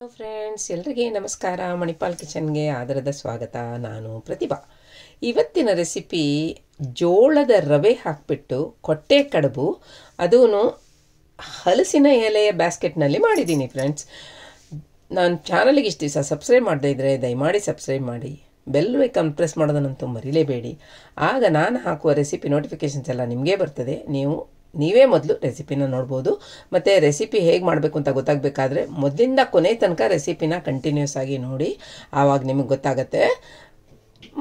hello friends ಎಲ್ಲರಿಗೆ ನಮಸ್ಕಾರ ಮಣಿಪಾಲ್ ಕಿಚನ್ಗೆ ಆದರದ ಸ್ವಾಗತ ನಾನು ಪ್ರತಿಭಾ ಇವತ್ತಿನ ರೆಸಿಪಿ ಜೋಳದ ರವೆ ಹಾಕಿಬಿಟ್ಟು ಕೊಟ್ಟೆ ಕಡುಬು ಅದೂ ಹಲಸಿನ ಎಲೆಯ ಬ್ಯಾಸ್ಕೆಟ್ನಲ್ಲಿ ಮಾಡಿದ್ದೀನಿ ಫ್ರೆಂಡ್ಸ್ ನಾನು ಚಾನಲ್ಗೆ ಇಷ್ಟು ದಿವಸ ಸಬ್ಸ್ಕ್ರೈಬ್ ಮಾಡದೇ ಇದ್ದರೆ ದಯಮಾಡಿ ಸಬ್ಸ್ಕ್ರೈಬ್ ಮಾಡಿ ಬೆಲ್ ಕಂಪ್ರೆಸ್ ಪ್ರೆಸ್ ಮಾಡೋದನ್ನಂತೂ ಮರಿಲೇಬೇಡಿ ಆಗ ನಾನು ಹಾಕುವ ರೆಸಿಪಿ ನೋಟಿಫಿಕೇಷನ್ಸ್ ಎಲ್ಲ ನಿಮಗೆ ಬರ್ತದೆ ನೀವು ನೀವೇ ಮೊದಲು ರೆಸಿಪಿನ ನೋಡ್ಬೋದು ಮತ್ತು ರೆಸಿಪಿ ಹೇಗೆ ಮಾಡಬೇಕು ಅಂತ ಗೊತ್ತಾಗಬೇಕಾದ್ರೆ ಮೊದಲಿಂದ ಕೊನೆ ತನಕ ರೆಸಿಪಿನ ಕಂಟಿನ್ಯೂಸ್ ಆಗಿ ನೋಡಿ ಆವಾಗ ನಿಮಗೆ ಗೊತ್ತಾಗುತ್ತೆ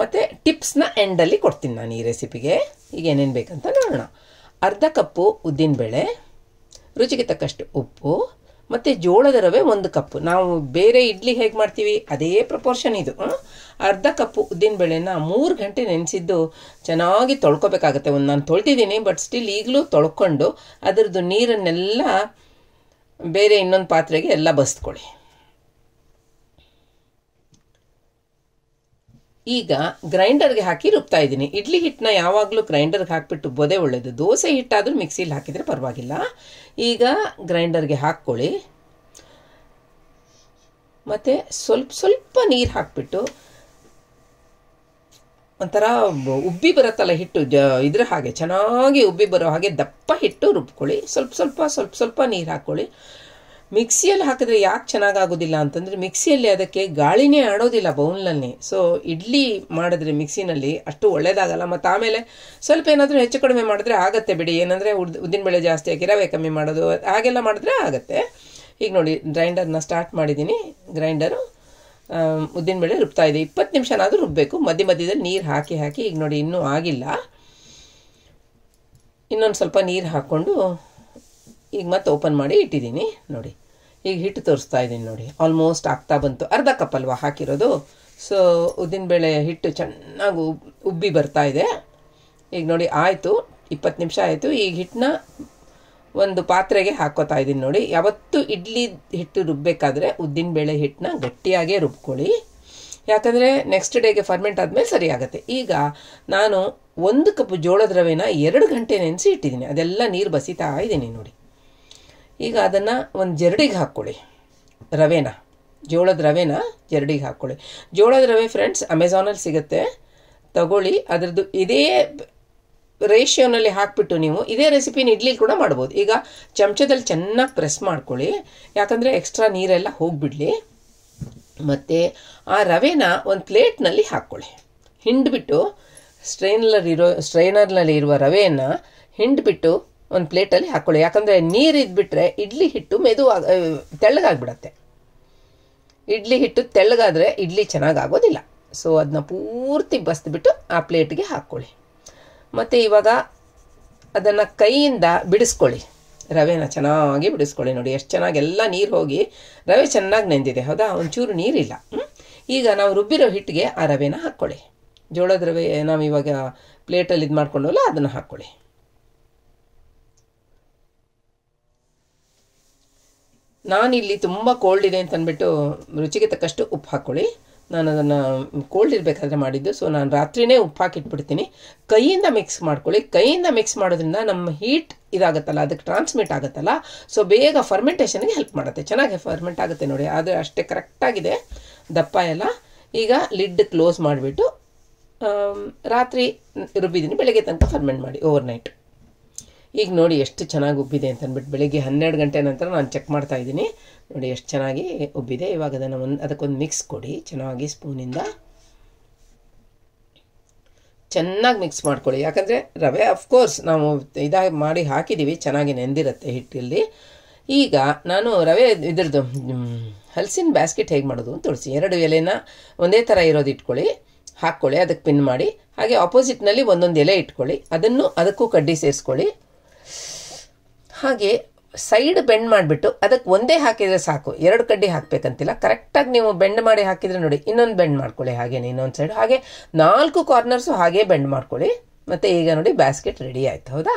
ಮತ್ತು ಟಿಪ್ಸ್ನ ಎಂಡಲ್ಲಿ ಕೊಡ್ತೀನಿ ನಾನು ಈ ರೆಸಿಪಿಗೆ ಈಗ ಏನೇನು ಬೇಕಂತ ನೋಡೋಣ ಅರ್ಧ ಕಪ್ಪು ಉದ್ದಿನಬೇಳೆ ರುಚಿಗೆ ತಕ್ಕಷ್ಟು ಉಪ್ಪು ಮತ್ತು ಜೋಳದ ರವೆ ಒಂದು ಕಪ್ ನಾವು ಬೇರೆ ಇಡ್ಲಿ ಹೇಗೆ ಮಾಡ್ತೀವಿ ಅದೇ ಪ್ರಪೋರ್ಷನ್ ಇದು ಅರ್ಧ ಕಪ್ಪು ಉದ್ದಿನಬೇಳೆನ ಮೂರು ಗಂಟೆ ನೆನೆಸಿದ್ದು ಚೆನ್ನಾಗಿ ತೊಳ್ಕೊಬೇಕಾಗತ್ತೆ ಒಂದು ನಾನು ತೊಳ್ತಿದ್ದೀನಿ ಬಟ್ ಸ್ಟಿಲ್ ಈಗಲೂ ತೊಳ್ಕೊಂಡು ಅದರದ್ದು ನೀರನ್ನೆಲ್ಲ ಬೇರೆ ಇನ್ನೊಂದು ಪಾತ್ರೆಗೆ ಎಲ್ಲ ಬಸ್ಕೊಳ್ಳಿ ಈಗ ಗ್ರೈಂಡರ್ಗೆ ಹಾಕಿ ರುಬ್ತಾ ಇದ್ದೀನಿ ಇಡ್ಲಿ ಹಿಟ್ಟನ್ನ ಯಾವಾಗಲೂ ಗ್ರೈಂಡರ್ಗೆ ಹಾಕಿಬಿಟ್ಟು ಬೊದೆ ಒಳ್ಳೆಯದು ದೋಸೆ ಹಿಟ್ಟಾದರೂ ಮಿಕ್ಸಿಲಿ ಹಾಕಿದರೆ ಪರವಾಗಿಲ್ಲ ಈಗ ಗ್ರೈಂಡರ್ಗೆ ಹಾಕ್ಕೊಳ್ಳಿ ಮತ್ತು ಸ್ವಲ್ಪ ಸ್ವಲ್ಪ ನೀರು ಹಾಕಿಬಿಟ್ಟು ಒಂಥರ ಉಬ್ಬಿ ಬರುತ್ತಲ್ಲ ಹಿಟ್ಟು ಜ ಇದ್ರ ಹಾಗೆ ಚೆನ್ನಾಗಿ ಉಬ್ಬಿ ಬರೋ ಹಾಗೆ ದಪ್ಪ ಹಿಟ್ಟು ರುಬ್ಕೊಳ್ಳಿ ಸ್ವಲ್ಪ ಸ್ವಲ್ಪ ಸ್ವಲ್ಪ ಸ್ವಲ್ಪ ನೀರು ಹಾಕ್ಕೊಳ್ಳಿ ಮಿಕ್ಸಿಯಲ್ಲಿ ಹಾಕಿದ್ರೆ ಯಾಕೆ ಚೆನ್ನಾಗಾಗೋದಿಲ್ಲ ಅಂತಂದರೆ ಮಿಕ್ಸಿಯಲ್ಲಿ ಅದಕ್ಕೆ ಗಾಳಿನೇ ಆಡೋದಿಲ್ಲ ಬೌಲ್ನಲ್ಲಿ ಸೊ ಇಡ್ಲಿ ಮಾಡಿದ್ರೆ ಮಿಕ್ಸಿನಲ್ಲಿ ಅಷ್ಟು ಒಳ್ಳೇದಾಗಲ್ಲ ಮತ್ತು ಆಮೇಲೆ ಸ್ವಲ್ಪ ಏನಾದರೂ ಹೆಚ್ಚು ಕಡಿಮೆ ಮಾಡಿದ್ರೆ ಆಗುತ್ತೆ ಬಿಡಿ ಏನಂದರೆ ಉದ್ ಉದ್ದಿನಬೇಳೆ ಜಾಸ್ತಿ ಆಗಿ ರವೆ ಕಮ್ಮಿ ಮಾಡೋದು ಹಾಗೆಲ್ಲ ಮಾಡಿದ್ರೆ ಆಗುತ್ತೆ ಈಗ ನೋಡಿ ಗ್ರೈಂಡರ್ನ ಸ್ಟಾರ್ಟ್ ಮಾಡಿದ್ದೀನಿ ಗ್ರೈಂಡರು ಉದ್ದಿನಬೇಳೆ ರುಬ್ತಾ ಇದೆ ಇಪ್ಪತ್ತು ನಿಮಿಷನಾದರೂ ರುಬ್ಬಬೇಕು ಮಧ್ಯ ಮಧ್ಯದಲ್ಲಿ ನೀರು ಹಾಕಿ ಹಾಕಿ ಈಗ ನೋಡಿ ಇನ್ನೂ ಆಗಿಲ್ಲ ಇನ್ನೊಂದು ಸ್ವಲ್ಪ ನೀರು ಹಾಕ್ಕೊಂಡು ಈಗ ಮತ್ತೆ ಓಪನ್ ಮಾಡಿ ಇಟ್ಟಿದ್ದೀನಿ ನೋಡಿ ಈಗ ಹಿಟ್ಟು ತೋರಿಸ್ತಾ ಇದ್ದೀನಿ ನೋಡಿ ಆಲ್ಮೋಸ್ಟ್ ಆಗ್ತಾ ಬಂತು ಅರ್ಧ ಕಪ್ ಅಲ್ವಾ ಹಾಕಿರೋದು ಸೊ ಉದ್ದಿನಬೇಳೆ ಹಿಟ್ಟು ಚೆನ್ನಾಗಿ ಉಬ್ಬಿ ಬರ್ತಾ ಇದೆ ಈಗ ನೋಡಿ ಆಯಿತು ಇಪ್ಪತ್ತು ನಿಮಿಷ ಆಯಿತು ಈಗ ಹಿಟ್ಟನ್ನ ಒಂದು ಪಾತ್ರೆಗೆ ಹಾಕೋತಾ ಇದ್ದೀನಿ ನೋಡಿ ಯಾವತ್ತೂ ಇಡ್ಲಿ ಹಿಟ್ಟು ರುಬ್ಬಬೇಕಾದ್ರೆ ಉದ್ದಿನಬೇಳೆ ಹಿಟ್ಟನ್ನ ಗಟ್ಟಿಯಾಗೇ ರುಬ್ಕೊಳ್ಳಿ ಯಾಕಂದರೆ ನೆಕ್ಸ್ಟ್ ಡೇಗೆ ಫರ್ಮೆಂಟ್ ಆದಮೇಲೆ ಸರಿ ಆಗುತ್ತೆ ಈಗ ನಾನು ಒಂದು ಕಪ್ ಜೋಳದ ರವೆನ ಎರಡು ಗಂಟೆ ನೆನೆಸಿ ಇಟ್ಟಿದ್ದೀನಿ ಅದೆಲ್ಲ ನೀರು ಬಸಿತಾ ಇದ್ದೀನಿ ನೋಡಿ ಈಗ ಅದನ್ನು ಒಂದು ಜರಡಿಗೆ ಹಾಕ್ಕೊಳ್ಳಿ ರವೆನ ಜೋಳದ ರವೆನ ಜರಡಿಗೆ ಹಾಕ್ಕೊಳ್ಳಿ ಜೋಳದ ರವೆ ಫ್ರೆಂಡ್ಸ್ ಅಮೆಝಾನಲ್ಲಿ ಸಿಗುತ್ತೆ ತಗೊಳ್ಳಿ ಅದರದ್ದು ಇದೇ ರೇಷಿಯೋನಲ್ಲಿ ಹಾಕಿಬಿಟ್ಟು ನೀವು ಇದೇ ರೆಸಿಪಿನ ಇಡ್ಲಿ ಕೂಡ ಮಾಡ್ಬೋದು ಈಗ ಚಮಚದಲ್ಲಿ ಚೆನ್ನಾಗಿ ಪ್ರೆಸ್ ಮಾಡ್ಕೊಳ್ಳಿ ಯಾಕಂದರೆ ಎಕ್ಸ್ಟ್ರಾ ನೀರೆಲ್ಲ ಹೋಗಿಬಿಡಲಿ ಮತ್ತು ಆ ರವೆನ ಒಂದು ಪ್ಲೇಟ್ನಲ್ಲಿ ಹಾಕ್ಕೊಳ್ಳಿ ಹಿಂಡ್ಬಿಟ್ಟು ಸ್ಟ್ರೈನಲ್ಲಿರೋ ಸ್ಟ್ರೈನರ್ನಲ್ಲಿ ಇರುವ ರವೆಯನ್ನು ಹಿಂಡ್ಬಿಟ್ಟು ಒಂದು ಪ್ಲೇಟಲ್ಲಿ ಹಾಕ್ಕೊಳ್ಳಿ ಯಾಕಂದರೆ ನೀರು ಇದ್ಬಿಟ್ರೆ ಇಡ್ಲಿ ಹಿಟ್ಟು ಮೆದು ತೆಳ್ಳಗಾಗ್ಬಿಡತ್ತೆ ಇಡ್ಲಿ ಹಿಟ್ಟು ತೆಳ್ಳಗಾದರೆ ಇಡ್ಲಿ ಚೆನ್ನಾಗಾಗೋದಿಲ್ಲ ಸೊ ಅದನ್ನ ಪೂರ್ತಿ ಬಸ್ದುಬಿಟ್ಟು ಆ ಪ್ಲೇಟ್ಗೆ ಹಾಕ್ಕೊಳ್ಳಿ ಮತ್ತು ಇವಾಗ ಅದನ್ನು ಕೈಯಿಂದ ಬಿಡಿಸ್ಕೊಳ್ಳಿ ರವೆನ ಚೆನ್ನಾಗಿ ಬಿಡಿಸ್ಕೊಳ್ಳಿ ನೋಡಿ ಎಷ್ಟು ಚೆನ್ನಾಗಿ ಎಲ್ಲ ನೀರು ಹೋಗಿ ರವೆ ಚೆನ್ನಾಗಿ ನೆಂದಿದೆ ಹೌದಾ ಒಂಚೂರು ನೀರಿಲ್ಲ ಈಗ ನಾವು ರುಬ್ಬಿರೋ ಹಿಟ್ಟಿಗೆ ಆ ರವೆನ ಹಾಕ್ಕೊಳ್ಳಿ ಜೋಳದ ರವೆ ನಾವು ಇವಾಗ ಪ್ಲೇಟಲ್ಲಿ ಇದು ಮಾಡ್ಕೊಂಡಲ್ಲ ಅದನ್ನು ಹಾಕ್ಕೊಳ್ಳಿ ನಾನಿಲ್ಲಿ ತುಂಬ ಕೋಲ್ಡ್ ಇದೆ ಅಂತಂದ್ಬಿಟ್ಟು ರುಚಿಗೆ ತಕ್ಕಷ್ಟು ಉಪ್ಪು ಹಾಕ್ಕೊಳ್ಳಿ ನಾನು ಅದನ್ನು ಕೋಲ್ಡ್ ಇರಬೇಕಾದ್ರೆ ಮಾಡಿದ್ದು ಸೊ ನಾನು ರಾತ್ರಿನೇ ಉಪ್ಪು ಹಾಕಿಟ್ಬಿಡ್ತೀನಿ ಕೈಯಿಂದ ಮಿಕ್ಸ್ ಮಾಡ್ಕೊಳ್ಳಿ ಕೈಯಿಂದ ಮಿಕ್ಸ್ ಮಾಡೋದ್ರಿಂದ ನಮ್ಮ ಹೀಟ್ ಇದಾಗುತ್ತಲ್ಲ ಅದಕ್ಕೆ ಟ್ರಾನ್ಸ್ಮಿಟ್ ಆಗುತ್ತಲ್ಲ ಸೊ ಬೇಗ ಫರ್ಮೆಂಟೇಷನ್ಗೆ ಹೆಲ್ಪ್ ಮಾಡುತ್ತೆ ಚೆನ್ನಾಗಿ ಫರ್ಮೆಂಟ್ ಆಗುತ್ತೆ ನೋಡಿ ಆದರೆ ಅಷ್ಟೇ ಕರೆಕ್ಟಾಗಿದೆ ದಪ್ಪ ಎಲ್ಲ ಈಗ ಲಿಡ್ ಕ್ಲೋಸ್ ಮಾಡಿಬಿಟ್ಟು ರಾತ್ರಿ ರುಬ್ಬಿದ್ದೀನಿ ಬೆಳಗ್ಗೆ ತನಕ ಫರ್ಮೆಂಟ್ ಮಾಡಿ ಓವರ್ ನೈಟ್ ಈಗ ನೋಡಿ ಎಷ್ಟು ಚೆನ್ನಾಗಿ ಉಬ್ಬಿದೆ ಅಂತ ಅಂದ್ಬಿಟ್ಟು ಬೆಳಿಗ್ಗೆ ಹನ್ನೆರಡು ಗಂಟೆ ನಂತರ ನಾನು ಚೆಕ್ ಮಾಡ್ತಾ ಇದ್ದೀನಿ ನೋಡಿ ಎಷ್ಟು ಚೆನ್ನಾಗಿ ಉಬ್ಬಿದೆ ಇವಾಗ ಅದನ್ನು ಒಂದು ಅದಕ್ಕೊಂದು ಮಿಕ್ಸ್ ಕೊಡಿ ಚೆನ್ನಾಗಿ ಸ್ಪೂನಿಂದ ಚೆನ್ನಾಗಿ ಮಿಕ್ಸ್ ಮಾಡ್ಕೊಳ್ಳಿ ಯಾಕಂದರೆ ರವೆ ಅಫ್ಕೋರ್ಸ್ ನಾವು ಇದಾಗಿ ಮಾಡಿ ಹಾಕಿದ್ದೀವಿ ಚೆನ್ನಾಗಿ ನೆಂದಿರುತ್ತೆ ಹಿಟ್ಟಲ್ಲಿ ಈಗ ನಾನು ರವೆ ಇದ್ರದ್ದು ಹಲಸಿನ ಬ್ಯಾಸ್ಕೆಟ್ ಹೇಗೆ ಮಾಡೋದು ಅಂತ ತೋರಿಸಿ ಎರಡು ಎಲೆನ ಒಂದೇ ಥರ ಇರೋದು ಇಟ್ಕೊಳ್ಳಿ ಹಾಕ್ಕೊಳ್ಳಿ ಅದಕ್ಕೆ ಪಿನ್ ಮಾಡಿ ಹಾಗೆ ಆಪೋಸಿಟ್ನಲ್ಲಿ ಒಂದೊಂದು ಎಲೆ ಇಟ್ಕೊಳ್ಳಿ ಅದನ್ನು ಅದಕ್ಕೂ ಕಡ್ಡಿ ಸೇರಿಸ್ಕೊಳ್ಳಿ ಹಾಗೆ ಸೈಡ್ ಬೆಂಡ್ ಮಾಡಿಬಿಟ್ಟು ಅದಕ್ಕೆ ಒಂದೇ ಹಾಕಿದರೆ ಸಾಕು ಎರಡು ಕಡ್ಡಿ ಹಾಕಬೇಕಂತಿಲ್ಲ ಕರೆಕ್ಟಾಗಿ ನೀವು ಬೆಂಡ್ ಮಾಡಿ ಹಾಕಿದರೆ ನೋಡಿ ಇನ್ನೊಂದು ಬೆಂಡ್ ಮಾಡ್ಕೊಳ್ಳಿ ಹಾಗೇನೆ ಇನ್ನೊಂದು ಸೈಡ್ ಹಾಗೆ ನಾಲ್ಕು ಕಾರ್ನರ್ಸು ಹಾಗೆ ಬೆಂಡ್ ಮಾಡ್ಕೊಳ್ಳಿ ಮತ್ತು ಈಗ ನೋಡಿ ಬ್ಯಾಸ್ಕೆಟ್ ರೆಡಿ ಆಯಿತು ಹೌದಾ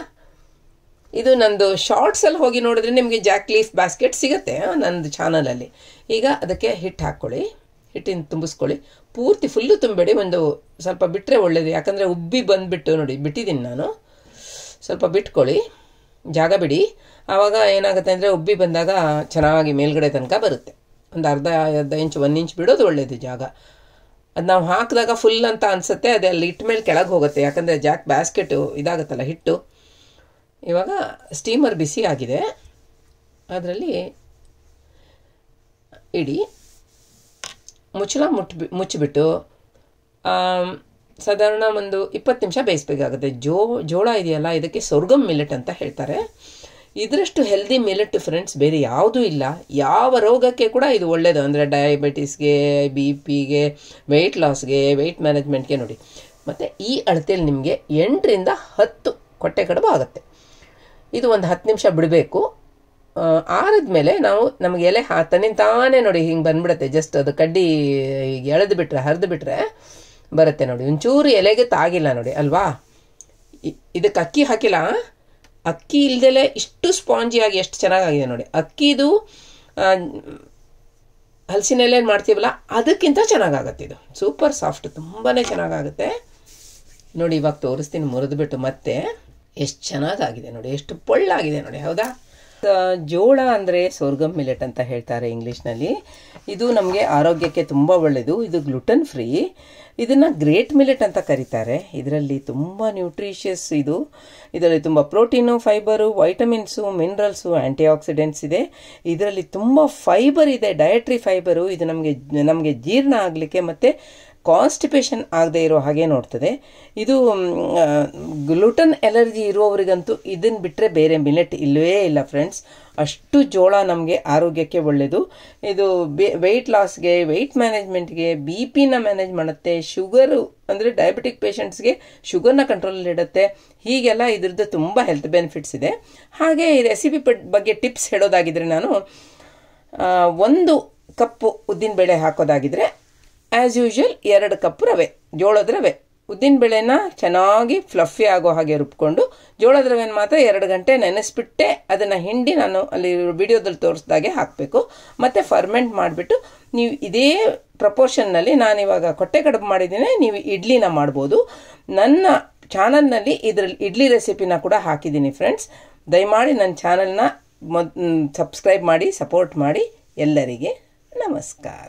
ಇದು ನಂದು ಶಾರ್ಟ್ಸಲ್ಲಿ ಹೋಗಿ ನೋಡಿದ್ರೆ ನಿಮಗೆ ಜಾಕ್ ಲೀಫ್ ಬ್ಯಾಸ್ಕೆಟ್ ಸಿಗುತ್ತೆ ನಂದು ಚಾನಲಲ್ಲಿ ಈಗ ಅದಕ್ಕೆ ಹಿಟ್ಟು ಹಾಕ್ಕೊಳ್ಳಿ ಹಿಟ್ಟಿನ ತುಂಬಿಸ್ಕೊಳ್ಳಿ ಪೂರ್ತಿ ಫುಲ್ಲು ತುಂಬಬೇಡಿ ಒಂದು ಸ್ವಲ್ಪ ಬಿಟ್ಟರೆ ಒಳ್ಳೇದು ಯಾಕಂದರೆ ಉಬ್ಬಿ ಬಂದುಬಿಟ್ಟು ನೋಡಿ ಬಿಟ್ಟಿದ್ದೀನಿ ನಾನು ಸ್ವಲ್ಪ ಬಿಟ್ಕೊಳ್ಳಿ ಜಾಗ ಬಿಡಿ ಆವಾಗ ಏನಾಗುತ್ತೆ ಅಂದರೆ ಉಬ್ಬಿ ಬಂದಾಗ ಚೆನ್ನಾಗಿ ಮೇಲ್ಗಡೆ ತನಕ ಬರುತ್ತೆ ಒಂದು ಅರ್ಧ ಅರ್ಧ ಇಂಚು ಒಂದು ಇಂಚ್ ಬಿಡೋದು ಒಳ್ಳೆಯದು ಜಾಗ ಅದು ನಾವು ಹಾಕಿದಾಗ ಫುಲ್ ಅಂತ ಅನಿಸುತ್ತೆ ಅದೇ ಅಲ್ಲಿ ಇಟ್ಟ ಮೇಲೆ ಕೆಳಗೆ ಹೋಗುತ್ತೆ ಯಾಕಂದರೆ ಜಾಕ್ ಬ್ಯಾಸ್ಕೆಟು ಇದಾಗುತ್ತಲ್ಲ ಹಿಟ್ಟು ಇವಾಗ ಸ್ಟೀಮರ್ ಬಿಸಿ ಆಗಿದೆ ಅದರಲ್ಲಿ ಇಡಿ ಮುಚ್ಚಳ ಮುಟ್ಬಿ ಮುಚ್ಚಿಬಿಟ್ಟು ಸಾಧಾರಣ ಒಂದು ಇಪ್ಪತ್ತು ನಿಮಿಷ ಬೇಯಿಸ್ಬೇಕಾಗುತ್ತೆ ಜೋ ಜೋಳ ಇದೆಯಲ್ಲ ಇದಕ್ಕೆ ಸೊರ್ಗಮ್ ಮಿಲೆಟ್ ಅಂತ ಹೇಳ್ತಾರೆ ಇದರಷ್ಟು ಹೆಲ್ದಿ ಮಿಲೆಟ್ ಫ್ರೆಂಡ್ಸ್ ಬೇರೆ ಯಾವುದೂ ಇಲ್ಲ ಯಾವ ರೋಗಕ್ಕೆ ಕೂಡ ಇದು ಒಳ್ಳೆಯದು ಅಂದರೆ ಡಯಾಬಿಟಿಸ್ಗೆ ಬಿ ಪಿಗೆ ವೆಯ್ಟ್ ಲಾಸ್ಗೆ ವೆಯ್ಟ್ ಮ್ಯಾನೇಜ್ಮೆಂಟ್ಗೆ ನೋಡಿ ಮತ್ತು ಈ ಅಳತೆಯಲ್ಲಿ ನಿಮಗೆ ಎಂಟರಿಂದ ಹತ್ತು ಕೊಟ್ಟೆ ಕಡುಬು ಆಗುತ್ತೆ ಇದು ಒಂದು ಹತ್ತು ನಿಮಿಷ ಬಿಡಬೇಕು ಆರಿದ್ಮೇಲೆ ನಾವು ನಮಗೆ ಎಲೆ ತನ್ನಿಂದ ತಾನೇ ನೋಡಿ ಹಿಂಗೆ ಬಂದ್ಬಿಡುತ್ತೆ ಜಸ್ಟ್ ಅದು ಕಡ್ಡಿ ಎಳೆದು ಬಿಟ್ಟರೆ ಹರಿದು ಬಿಟ್ಟರೆ ಬರುತ್ತೆ ನೋಡಿ ಒಂಚೂರು ಎಲೆಗೆ ತಾಗಿಲ್ಲ ನೋಡಿ ಅಲ್ವಾ ಇದಕ್ಕೆ ಅಕ್ಕಿ ಹಾಕಿಲ್ಲ ಅಕ್ಕಿ ಇಲ್ದಲೆ ಇಷ್ಟು ಸ್ಪಾಂಜಿಯಾಗಿ ಎಷ್ಟು ಚೆನ್ನಾಗಾಗಿದೆ ನೋಡಿ ಅಕ್ಕಿದು ಹಲಸಿನ ಎಲೆ ಮಾಡ್ತೀವಲ್ಲ ಅದಕ್ಕಿಂತ ಚೆನ್ನಾಗಾಗುತ್ತೆ ಇದು ಸೂಪರ್ ಸಾಫ್ಟ್ ತುಂಬಾ ಚೆನ್ನಾಗಾಗುತ್ತೆ ನೋಡಿ ಇವಾಗ ತೋರಿಸ್ತೀನಿ ಮುರಿದ್ಬಿಟ್ಟು ಮತ್ತೆ ಎಷ್ಟು ಚೆನ್ನಾಗಾಗಿದೆ ನೋಡಿ ಎಷ್ಟು ಪೊಳ್ಳಾಗಿದೆ ನೋಡಿ ಹೌದಾ ಜೋಳ ಅಂದರೆ ಸೋರ್ಗಮ್ ಮಿಲೆಟ್ ಅಂತ ಹೇಳ್ತಾರೆ ಇಂಗ್ಲೀಷ್ನಲ್ಲಿ ಇದು ನಮಗೆ ಆರೋಗ್ಯಕ್ಕೆ ತುಂಬ ಒಳ್ಳೆಯದು ಇದು ಗ್ಲುಟನ್ ಫ್ರೀ ಇದನ್ನು ಗ್ರೇಟ್ ಮಿಲೆಟ್ ಅಂತ ಕರೀತಾರೆ ಇದರಲ್ಲಿ ತುಂಬ ನ್ಯೂಟ್ರಿಷಿಯಸ್ ಇದು ಇದರಲ್ಲಿ ತುಂಬ protein fibre vitamins minerals antioxidants ಇದೆ ಇದರಲ್ಲಿ ತುಂಬ ಫೈಬರ್ ಇದೆ ಡಯಟ್ರಿ ಫೈಬರು ಇದು ನಮಗೆ ನಮಗೆ ಜೀರ್ಣ ಆಗಲಿಕ್ಕೆ ಮತ್ತು ಕಾನ್ಸ್ಟಿಪೇಷನ್ ಆಗದೆ ಇರೋ ಹಾಗೆ ನೋಡ್ತದೆ ಇದು ಗ್ಲುಟನ್ ಎಲರ್ಜಿ ಇರುವವರಿಗಂತೂ ಇದನ್ನು ಬಿಟ್ಟರೆ ಬೇರೆ ಮಿಲೆಟ್ ಇಲ್ಲವೇ ಇಲ್ಲ ಫ್ರೆಂಡ್ಸ್ ಅಷ್ಟು ಜೋಳ ನಮಗೆ ಆರೋಗ್ಯಕ್ಕೆ ಒಳ್ಳೆಯದು ಇದು ವೆಯ್ಟ್ ಲಾಸ್ಗೆ ವೆಯ್ಟ್ ಮ್ಯಾನೇಜ್ಮೆಂಟ್ಗೆ ಬಿ ಪಿನ ಮ್ಯಾನೇಜ್ ಮಾಡುತ್ತೆ ಶುಗರು ಅಂದರೆ ಡಯಾಬಿಟಿಕ್ ಪೇಷಂಟ್ಸ್ಗೆ ಶುಗರ್ನ ಕಂಟ್ರೋಲಲ್ಲಿ ಇಡುತ್ತೆ ಹೀಗೆಲ್ಲ ಇದ್ರದ್ದು ತುಂಬ ಹೆಲ್ತ್ ಬೆನಿಫಿಟ್ಸ್ ಇದೆ ಹಾಗೆ ಈ ರೆಸಿಪಿ ಬಗ್ಗೆ ಟಿಪ್ಸ್ ಹೇಳೋದಾಗಿದ್ರೆ ನಾನು ಒಂದು ಕಪ್ಪು ಉದ್ದಿನ ಬೇಳೆ ಹಾಕೋದಾಗಿದ್ರೆ ಆ್ಯಸ್ ಯೂಶುವಲ್ ಎರಡು ಕಪ್ ರವೆ ಜೋಳದ ರವೆ ಉದ್ದಿನ ಬೇಳೆನ ಚೆನ್ನಾಗಿ ಫ್ಲಫಿ ಆಗೋ ಹಾಗೆ ರುಬ್ಕೊಂಡು ಜೋಳದ ರವೆನ ಮಾತ್ರ ಎರಡು ಗಂಟೆ ನೆನೆಸ್ಬಿಟ್ಟೆ ಅದನ್ನು ಹಿಂಡಿ ನಾನು ಅಲ್ಲಿ ವಿಡಿಯೋದಲ್ಲಿ ತೋರಿಸ್ದಾಗೆ ಹಾಕಬೇಕು ಮತ್ತು ಫರ್ಮೆಂಟ್ ಮಾಡಿಬಿಟ್ಟು ನೀವು ಇದೇ ಪ್ರಪೋರ್ಷನ್ನಲ್ಲಿ ನಾನಿವಾಗ ಕೊಟ್ಟೆ ಕಡುಬು ಮಾಡಿದ್ದೀನಿ ನೀವು ಇಡ್ಲಿನ ಮಾಡ್ಬೋದು ನನ್ನ ಚಾನಲ್ನಲ್ಲಿ ಇದರಲ್ಲಿ ಇಡ್ಲಿ ರೆಸಿಪಿನ ಕೂಡ ಹಾಕಿದ್ದೀನಿ ಫ್ರೆಂಡ್ಸ್ ದಯಮಾಡಿ ನನ್ನ ಚಾನಲ್ನ ಸಬ್ಸ್ಕ್ರೈಬ್ ಮಾಡಿ ಸಪೋರ್ಟ್ ಮಾಡಿ ಎಲ್ಲರಿಗೆ ನಮಸ್ಕಾರ